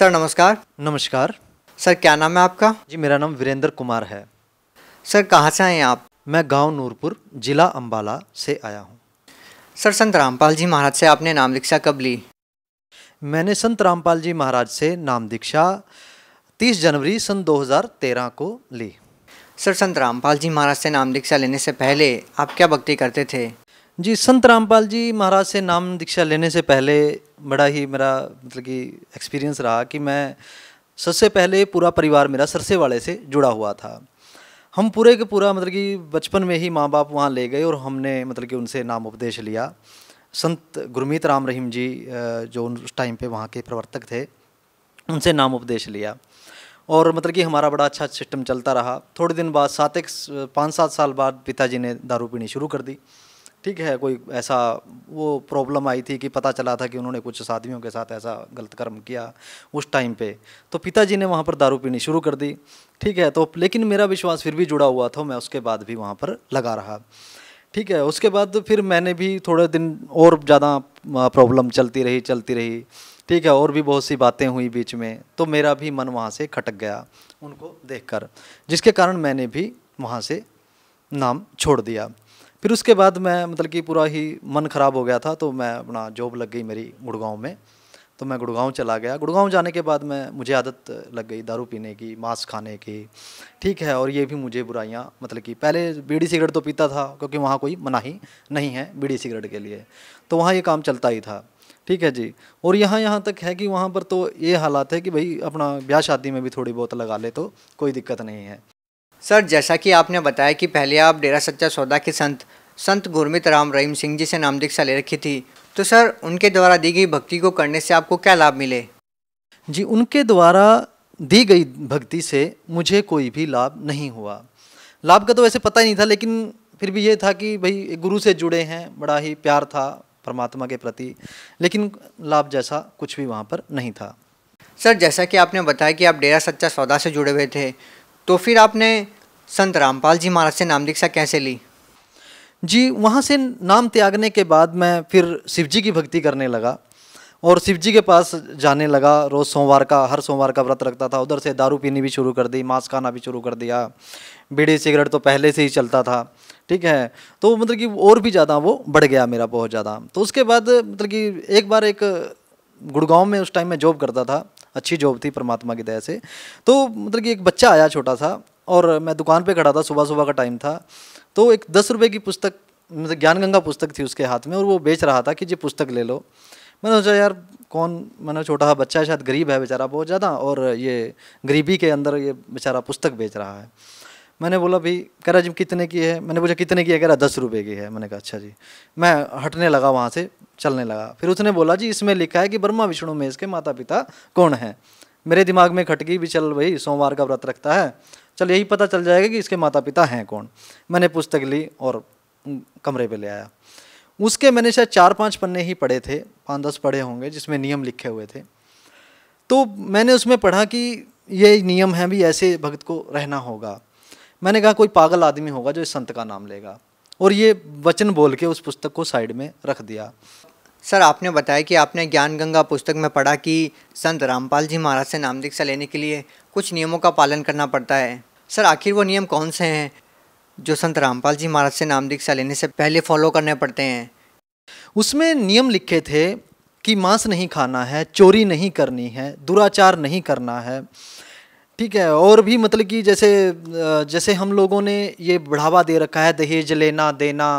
sir नमस्कार नमस्कार sir क्या नाम है आपका जी मेरा नाम वीरेंद्र कुमार है सर कहाँ से आए हैं आप मैं गांव नूरपुर जिला अंबाला से आया हूँ सर संत रामपाल जी महाराज से आपने नाम दीक्षा कब ली मैंने संत रामपाल जी महाराज से नाम दीक्षा 30 जनवरी सन 2013 को ली सर संत रामपाल जी महाराज से नाम दीक्षा लेने से पहले आप क्या भक्ति करते थे जी संत रामपाल जी महाराज से नाम दीक्षा लेने से पहले बड़ा ही मेरा मतलब कि एक्सपीरियंस रहा कि मैं सबसे पहले पूरा परिवार मेरा सरसे वाले से जुड़ा हुआ था हम पूरे के पूरा मतलब कि बचपन में ही माँ बाप वहाँ ले गए और हमने मतलब कि उनसे नाम उपदेश लिया संत गुरमीत राम रहीम जी जो उस टाइम पे वहाँ के प्रवर्तक थे उनसे नाम उपदेश लिया और मतलब कि हमारा बड़ा अच्छा सिस्टम चलता रहा थोड़े दिन बाद सात एक पाँच सात साल बाद पिताजी ने दारू पीनी शुरू कर दी ठीक है कोई ऐसा वो प्रॉब्लम आई थी कि पता चला था कि उन्होंने कुछ साथियों के साथ ऐसा गलत कर्म किया उस टाइम पे तो पिताजी ने वहाँ पर दारू पीनी शुरू कर दी ठीक है तो लेकिन मेरा विश्वास फिर भी जुड़ा हुआ था मैं उसके बाद भी वहाँ पर लगा रहा ठीक है उसके बाद फिर मैंने भी थोड़े दिन और ज़्यादा प्रॉब्लम चलती रही चलती रही ठीक है और भी बहुत सी बातें हुई बीच में तो मेरा भी मन वहाँ से खटक गया उनको देखकर जिसके कारण मैंने भी वहाँ से नाम छोड़ दिया फिर उसके बाद मैं मतलब कि पूरा ही मन ख़राब हो गया था तो मैं अपना जॉब लग गई मेरी गुड़गांव में तो मैं गुड़गांव चला गया गुड़गांव जाने के बाद मैं मुझे आदत लग गई दारू पीने की मांस खाने की ठीक है और ये भी मुझे बुराइयाँ मतलब कि पहले बीड़ी सिगरेट तो पीता था क्योंकि वहाँ कोई मनाही नहीं है बीड़ी सिगरेट के लिए तो वहाँ ये काम चलता ही था ठीक है जी और यहाँ यहाँ तक है कि वहाँ पर तो ये हालात है कि भाई अपना ब्याह शादी में भी थोड़ी बहुत लगा ले तो कोई दिक्कत नहीं है सर जैसा कि आपने बताया कि पहले आप डेरा सच्चा सौदा के संत संत गुरमित राम रहीम सिंह जी से नाम दीक्षा ले रखी थी तो सर उनके द्वारा दी गई भक्ति को करने से आपको क्या लाभ मिले जी उनके द्वारा दी गई भक्ति से मुझे कोई भी लाभ नहीं हुआ लाभ का तो वैसे पता ही नहीं था लेकिन फिर भी ये था कि भाई गुरु से जुड़े हैं बड़ा ही प्यार था परमात्मा के प्रति लेकिन लाभ जैसा कुछ भी वहाँ पर नहीं था सर जैसा कि आपने बताया कि आप डेरा सच्चा सौदा से जुड़े हुए थे तो फिर आपने संत रामपाल जी महाराज से नाम दीक्षा कैसे ली जी वहाँ से नाम त्यागने के बाद मैं फिर शिव जी की भक्ति करने लगा और शिव जी के पास जाने लगा रोज़ सोमवार का हर सोमवार का व्रत रखता था उधर से दारू पीनी भी शुरू कर दी मांस खाना भी शुरू कर दिया बीड़ी सिगरेट तो पहले से ही चलता था ठीक है तो मतलब कि और भी ज़्यादा वो बढ़ गया मेरा बहुत ज़्यादा तो उसके बाद मतलब कि एक बार एक गुड़गांव में उस टाइम में जॉब करता था अच्छी जॉब थी परमात्मा की दया से तो मतलब कि एक बच्चा आया छोटा सा और मैं दुकान पर खड़ा था सुबह सुबह का टाइम था तो एक दस रुपये की पुस्तक मतलब ज्ञान गंगा पुस्तक थी उसके हाथ में और वो बेच रहा था कि जी पुस्तक ले लो मैंने सोचा यार कौन मैंने छोटा सा हाँ, बच्चा है शायद गरीब है बेचारा बहुत ज़्यादा और ये गरीबी के अंदर ये बेचारा पुस्तक बेच रहा है मैंने बोला भाई कह रहा जी कितने की है मैंने पूछा कितने की है कह रहा दस रुपये की है मैंने कहा अच्छा जी मैं हटने लगा वहाँ से चलने लगा फिर उसने बोला जी इसमें लिखा है कि ब्रह्मा विष्णु में के माता पिता कौन हैं मेरे दिमाग में खटकी भी चल भाई सोमवार का व्रत रखता है चल यही पता चल जाएगा कि इसके माता पिता हैं कौन मैंने पुस्तक ली और कमरे पे ले आया उसके मैंने शायद चार पांच पन्ने ही पढ़े थे पाँच दस पढ़े होंगे जिसमें नियम लिखे हुए थे तो मैंने उसमें पढ़ा कि ये नियम हैं भी ऐसे भक्त को रहना होगा मैंने कहा कोई पागल आदमी होगा जो इस संत का नाम लेगा और ये वचन बोल के उस पुस्तक को साइड में रख दिया सर आपने बताया कि आपने ज्ञान गंगा पुस्तक में पढ़ा कि संत रामपाल जी महाराज से नाम दीक्षा लेने के लिए कुछ नियमों का पालन करना पड़ता है सर आखिर वो नियम कौन से हैं जो संत रामपाल जी महाराज से नाम दीक्षा लेने से पहले फॉलो करने पड़ते हैं उसमें नियम लिखे थे कि मांस नहीं खाना है चोरी नहीं करनी है दुराचार नहीं करना है ठीक है और भी मतलब कि जैसे जैसे हम लोगों ने ये बढ़ावा दे रखा है दहेज लेना देना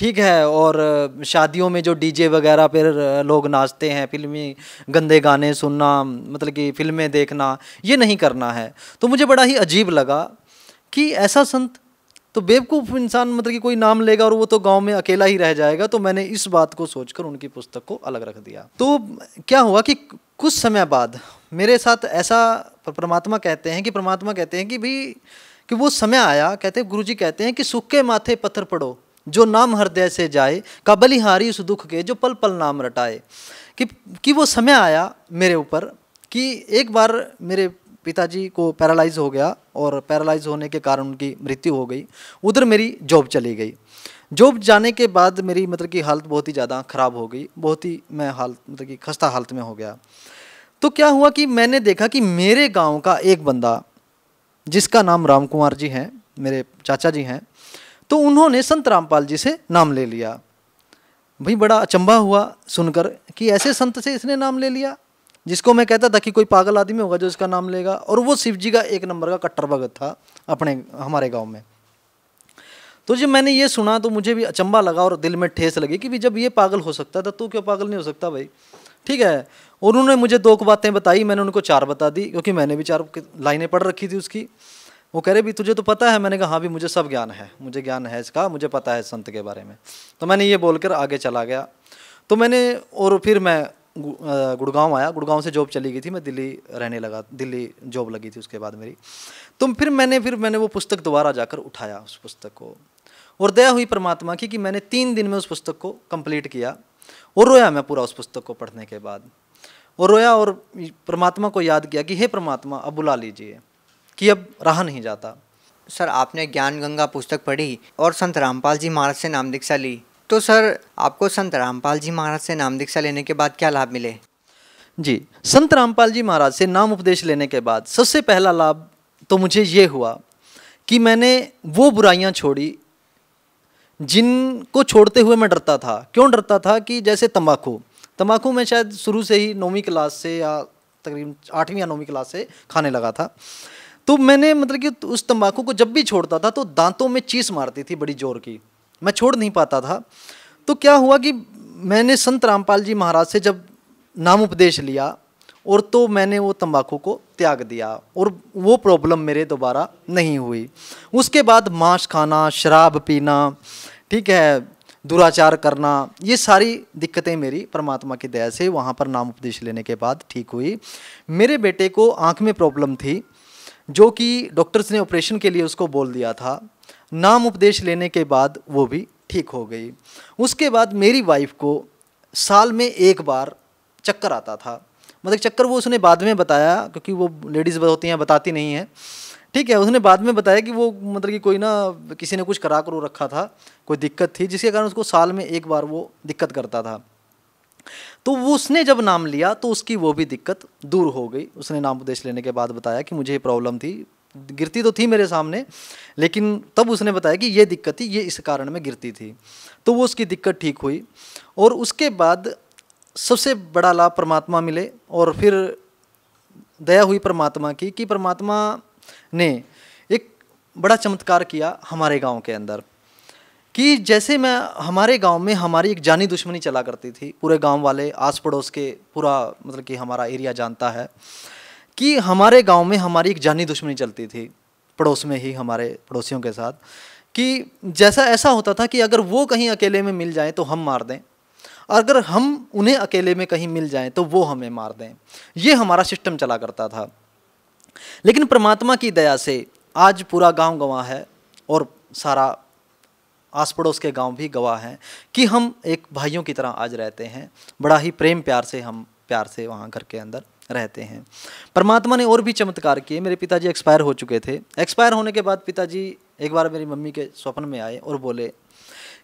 ठीक है और शादियों में जो डीजे वगैरह पर लोग नाचते हैं फिल्मी गंदे गाने सुनना मतलब कि फिल्में देखना ये नहीं करना है तो मुझे बड़ा ही अजीब लगा कि ऐसा संत तो बेवकूफ़ इंसान मतलब कि कोई नाम लेगा और वो तो गांव में अकेला ही रह जाएगा तो मैंने इस बात को सोचकर उनकी पुस्तक को अलग रख दिया तो क्या हुआ कि कुछ समय बाद मेरे साथ ऐसा परमात्मा कहते हैं कि परमात्मा कहते हैं कि भाई कि वो समय आया कहते गुरु जी कहते हैं कि सूखे माथे पत्थर पड़ो जो नाम हृदय से जाए का बलिहारी उस दुख के जो पल पल नाम रटाए कि कि वो समय आया मेरे ऊपर कि एक बार मेरे पिताजी को पैरालाइज हो गया और पैरालाइज होने के कारण उनकी मृत्यु हो गई उधर मेरी जॉब चली गई जॉब जाने के बाद मेरी मतलब की हालत बहुत ही ज़्यादा ख़राब हो गई बहुत ही मैं हालत मतलब कि खस्ता हालत में हो गया तो क्या हुआ कि मैंने देखा कि मेरे गांव का एक बंदा जिसका नाम राम कुमार जी हैं मेरे चाचा जी हैं तो उन्होंने संत रामपाल जी से नाम ले लिया भाई बड़ा अचंभा हुआ सुनकर कि ऐसे संत से इसने नाम ले लिया जिसको मैं कहता था कि कोई पागल आदमी होगा जो इसका नाम लेगा और वो शिव जी का एक नंबर का कट्टर भगत था अपने हमारे गांव में तो जब मैंने ये सुना तो मुझे भी अचंबा लगा और दिल में ठेस लगी कि भी जब ये पागल हो सकता था तो क्यों पागल नहीं हो सकता भाई ठीक है और उन्होंने मुझे दो बातें बताई मैंने उनको चार बता दी क्योंकि मैंने भी चार लाइनें पढ़ रखी थी उसकी वो कह रहे भी तुझे तो पता है मैंने कहा हाँ भी मुझे सब ज्ञान है मुझे ज्ञान है इसका मुझे पता है संत के बारे में तो मैंने ये बोलकर आगे चला गया तो मैंने और फिर मैं गुड़गांव आया गुड़गांव से जॉब चली गई थी मैं दिल्ली रहने लगा दिल्ली जॉब लगी थी उसके बाद मेरी तो फिर मैंने फिर मैंने वो पुस्तक दोबारा जाकर उठाया उस पुस्तक को और दया हुई परमात्मा की कि मैंने तीन दिन में उस पुस्तक को कंप्लीट किया और रोया मैं पूरा उस पुस्तक को पढ़ने के बाद और रोया और परमात्मा को याद किया कि हे परमात्मा अब बुला लीजिए कि अब रहा नहीं जाता सर आपने ज्ञान गंगा पुस्तक पढ़ी और संत रामपाल जी महाराज से नाम दीक्षा ली तो सर आपको संत रामपाल जी महाराज से नाम दीक्षा लेने के बाद क्या लाभ मिले जी संत रामपाल जी महाराज से नाम उपदेश लेने के बाद सबसे पहला लाभ तो मुझे ये हुआ कि मैंने वो बुराइयाँ छोड़ी जिनको छोड़ते हुए मैं डरता था क्यों डरता था कि जैसे तंबाकू तंबाकू मैं शायद शुरू से ही नौवीं क्लास से या तकरीबन आठवीं या नौवीं क्लास से खाने लगा था तो मैंने मतलब कि उस तंबाकू को जब भी छोड़ता था तो दांतों में चीस मारती थी बड़ी ज़ोर की मैं छोड़ नहीं पाता था तो क्या हुआ कि मैंने संत रामपाल जी महाराज से जब नाम उपदेश लिया और तो मैंने वो तंबाकू को त्याग दिया और वो प्रॉब्लम मेरे दोबारा नहीं हुई उसके बाद मांस खाना शराब पीना ठीक है दुराचार करना ये सारी दिक्कतें मेरी परमात्मा की दया से वहाँ पर नाम उपदेश लेने के बाद ठीक हुई मेरे बेटे को आँख में प्रॉब्लम थी जो कि डॉक्टर्स ने ऑपरेशन के लिए उसको बोल दिया था नाम उपदेश लेने के बाद वो भी ठीक हो गई उसके बाद मेरी वाइफ को साल में एक बार चक्कर आता था मतलब चक्कर वो उसने बाद में बताया क्योंकि वो लेडीज़ होती हैं बताती नहीं हैं ठीक है उसने बाद में बताया कि वो मतलब कि कोई ना किसी ने कुछ करा करो रखा था कोई दिक्कत थी जिसके कारण उसको साल में एक बार वो दिक्कत करता था तो वो उसने जब नाम लिया तो उसकी वो भी दिक्कत दूर हो गई उसने नाम उपदेश लेने के बाद बताया कि मुझे ये प्रॉब्लम थी गिरती तो थी मेरे सामने लेकिन तब उसने बताया कि ये दिक्कत थी ये इस कारण में गिरती थी तो वो उसकी दिक्कत ठीक हुई और उसके बाद सबसे बड़ा लाभ परमात्मा मिले और फिर दया हुई परमात्मा की कि परमात्मा ने एक बड़ा चमत्कार किया हमारे गांव के अंदर कि जैसे मैं हमारे गांव में हमारी एक जानी दुश्मनी चला करती थी पूरे गांव वाले आस पड़ोस के पूरा मतलब कि हमारा एरिया जानता है कि हमारे गांव में हमारी एक जानी दुश्मनी चलती थी पड़ोस में ही हमारे पड़ोसियों के साथ कि जैसा ऐसा होता था कि अगर वो कहीं अकेले में मिल जाए तो हम मार दें और अगर हम उन्हें अकेले में कहीं मिल जाएँ तो वो हमें मार दें ये हमारा सिस्टम चला करता था लेकिन परमात्मा की दया से आज पूरा गांव गंवा है और सारा आस पड़ोस के गांव भी गवाह हैं कि हम एक भाइयों की तरह आज रहते हैं बड़ा ही प्रेम प्यार से हम प्यार से वहाँ घर के अंदर रहते हैं परमात्मा ने और भी चमत्कार किए मेरे पिताजी एक्सपायर हो चुके थे एक्सपायर होने के बाद पिताजी एक बार मेरी मम्मी के स्वप्न में आए और बोले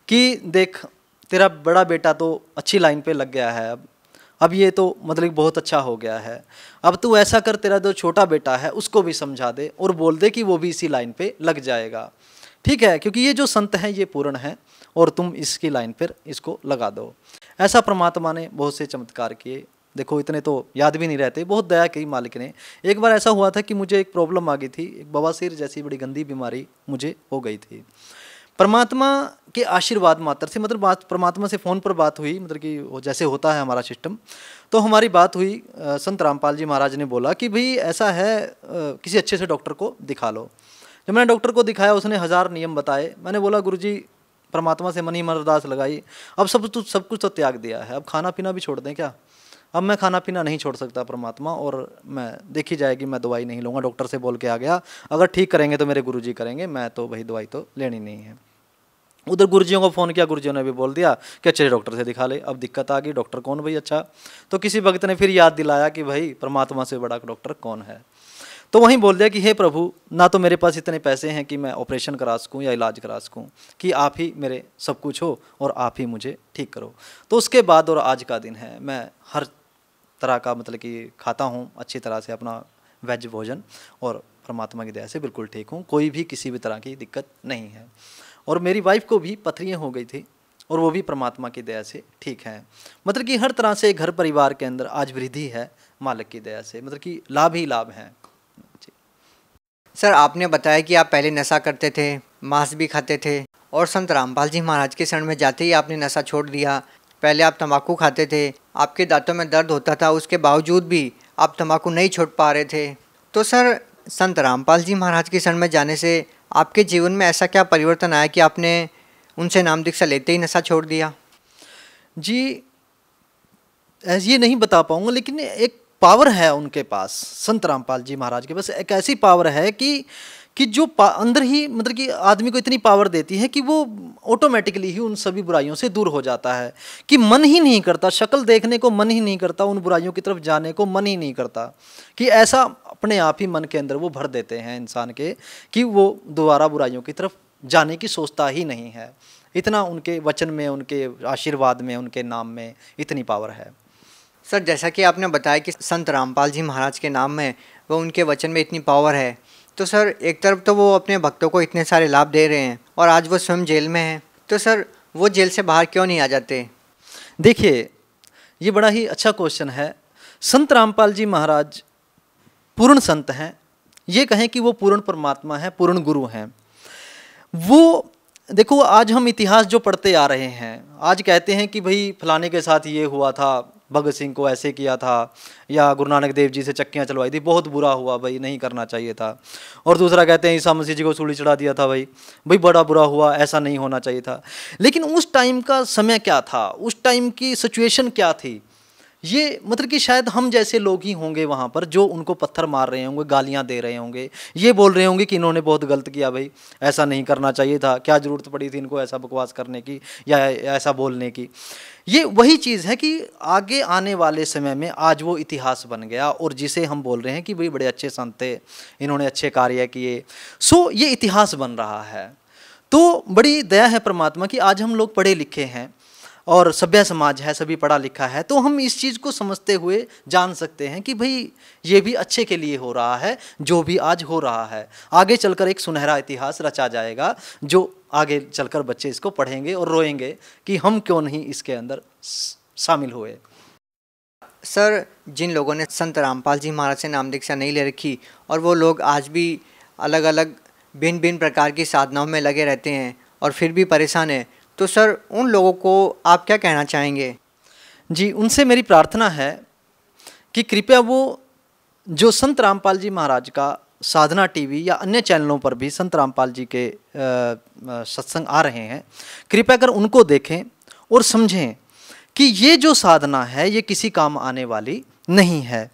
कि देख तेरा बड़ा बेटा तो अच्छी लाइन पे लग गया है अब अब ये तो मतलब बहुत अच्छा हो गया है अब तू ऐसा कर तेरा जो छोटा बेटा है उसको भी समझा दे और बोल दे कि वो भी इसी लाइन पे लग जाएगा ठीक है क्योंकि ये जो संत हैं ये पूर्ण हैं और तुम इसकी लाइन पर इसको लगा दो ऐसा परमात्मा ने बहुत से चमत्कार किए देखो इतने तो याद भी नहीं रहते बहुत दया की मालिक ने एक बार ऐसा हुआ था कि मुझे एक प्रॉब्लम आ गई थी एक बवासीर जैसी बड़ी गंदी बीमारी मुझे हो गई थी परमात्मा के आशीर्वाद मात्र से मतलब बात परमात्मा से फ़ोन पर बात हुई मतलब कि जैसे होता है हमारा सिस्टम तो हमारी बात हुई संत रामपाल जी महाराज ने बोला कि भाई ऐसा है किसी अच्छे से डॉक्टर को दिखा लो जब मैंने डॉक्टर को दिखाया उसने हज़ार नियम बताए मैंने बोला गुरु जी परमात्मा से मनी मन लगाई अब सब तो सब कुछ तो त्याग दिया है अब खाना पीना भी छोड़ दें क्या अब मैं खाना पीना नहीं छोड़ सकता परमात्मा और मैं देखी जाएगी मैं दवाई नहीं लूँगा डॉक्टर से बोल के आ गया अगर ठीक करेंगे तो मेरे गुरु जी करेंगे मैं तो भाई दवाई तो लेनी नहीं है उधर गुरुजियों को फ़ोन किया गुरुजियों ने भी बोल दिया कि अच्छे डॉक्टर से दिखा ले अब दिक्कत आ गई डॉक्टर कौन भाई अच्छा तो किसी भक्त ने फिर याद दिलाया कि भाई परमात्मा से बड़ा डॉक्टर कौन है तो वहीं बोल दिया कि हे प्रभु ना तो मेरे पास इतने पैसे हैं कि मैं ऑपरेशन करा सकूँ या इलाज करा सकूँ कि आप ही मेरे सब कुछ हो और आप ही मुझे ठीक करो तो उसके बाद और आज का दिन है मैं हर तरह का मतलब कि खाता हूँ अच्छी तरह से अपना वेज भोजन और परमात्मा की दया से बिल्कुल ठीक हूँ कोई भी किसी भी तरह की दिक्कत नहीं है और मेरी वाइफ को भी पथरियाँ हो गई थी और वो भी परमात्मा की दया से ठीक हैं मतलब कि हर तरह से घर परिवार के अंदर आज वृद्धि है मालक की दया से मतलब कि लाभ ही लाभ हैं सर आपने बताया कि आप पहले नशा करते थे मांस भी खाते थे और संत रामपाल जी महाराज के शरण में जाते ही आपने नशा छोड़ दिया पहले आप तम्बाकू खाते थे आपके दांतों में दर्द होता था उसके बावजूद भी आप तम्बाकू नहीं छोड़ पा रहे थे तो सर संत रामपाल जी महाराज के शरण में जाने से आपके जीवन में ऐसा क्या परिवर्तन आया कि आपने उनसे नाम दीक्षा लेते ही नशा छोड़ दिया जी ये नहीं बता पाऊँगा लेकिन एक पावर है उनके पास संत रामपाल जी महाराज के पास एक ऐसी पावर है कि कि जो अंदर ही मतलब कि आदमी को इतनी पावर देती है कि वो ऑटोमेटिकली ही उन सभी बुराइयों से दूर हो जाता है कि मन ही नहीं करता शक्ल देखने को मन ही नहीं करता उन बुराइयों की तरफ जाने को मन ही नहीं करता कि ऐसा अपने आप ही मन के अंदर वो भर देते हैं इंसान के कि वो दोबारा बुराइयों की तरफ जाने की सोचता ही नहीं है इतना उनके वचन में उनके आशीर्वाद में उनके नाम में इतनी पावर है सर जैसा कि आपने बताया कि संत रामपाल जी महाराज के नाम में वो उनके वचन में इतनी पावर है तो सर एक तरफ तो वो अपने भक्तों को इतने सारे लाभ दे रहे हैं और आज वो स्वयं जेल में हैं तो सर वो जेल से बाहर क्यों नहीं आ जाते देखिए ये बड़ा ही अच्छा क्वेश्चन है संत रामपाल जी महाराज पूर्ण संत हैं ये कहें कि वो पूर्ण परमात्मा हैं पूर्ण गुरु हैं वो देखो आज हम इतिहास जो पढ़ते आ रहे हैं आज कहते हैं कि भाई फलाने के साथ ये हुआ था भगत सिंह को ऐसे किया था या गुरु नानक देव जी से चक्कियाँ चलवाई थी बहुत बुरा हुआ भाई नहीं करना चाहिए था और दूसरा कहते हैं ईसा मसीह जी को सूढ़ी चढ़ा दिया था भाई भाई बड़ा बुरा हुआ ऐसा नहीं होना चाहिए था लेकिन उस टाइम का समय क्या था उस टाइम की सिचुएशन क्या थी ये मतलब कि शायद हम जैसे लोग ही होंगे वहाँ पर जो उनको पत्थर मार रहे होंगे गालियाँ दे रहे होंगे ये बोल रहे होंगे कि इन्होंने बहुत गलत किया भाई ऐसा नहीं करना चाहिए था क्या ज़रूरत पड़ी थी इनको ऐसा बकवास करने की या ऐसा बोलने की ये वही चीज़ है कि आगे आने वाले समय में आज वो इतिहास बन गया और जिसे हम बोल रहे हैं कि भाई बड़े अच्छे संत थे इन्होंने अच्छे कार्य किए सो ये इतिहास बन रहा है तो बड़ी दया है परमात्मा कि आज हम लोग पढ़े लिखे हैं और सभ्य समाज है सभी पढ़ा लिखा है तो हम इस चीज़ को समझते हुए जान सकते हैं कि भाई ये भी अच्छे के लिए हो रहा है जो भी आज हो रहा है आगे चलकर एक सुनहरा इतिहास रचा जाएगा जो आगे चलकर बच्चे इसको पढ़ेंगे और रोएंगे कि हम क्यों नहीं इसके अंदर शामिल हुए सर जिन लोगों ने संत रामपाल जी महाराज से नाम दीक्षा नहीं ले रखी और वो लोग आज भी अलग अलग भिन्न भिन्न प्रकार की साधनाओं में लगे रहते हैं और फिर भी परेशान है तो सर उन लोगों को आप क्या कहना चाहेंगे जी उनसे मेरी प्रार्थना है कि कृपया वो जो संत रामपाल जी महाराज का साधना टीवी या अन्य चैनलों पर भी संत रामपाल जी के सत्संग आ रहे हैं कृपया कर उनको देखें और समझें कि ये जो साधना है ये किसी काम आने वाली नहीं है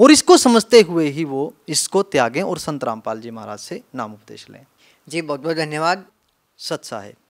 और इसको समझते हुए ही वो इसको त्यागें और संत रामपाल जी महाराज से नाम उपदेश लें जी बहुत बहुत धन्यवाद सत साहेब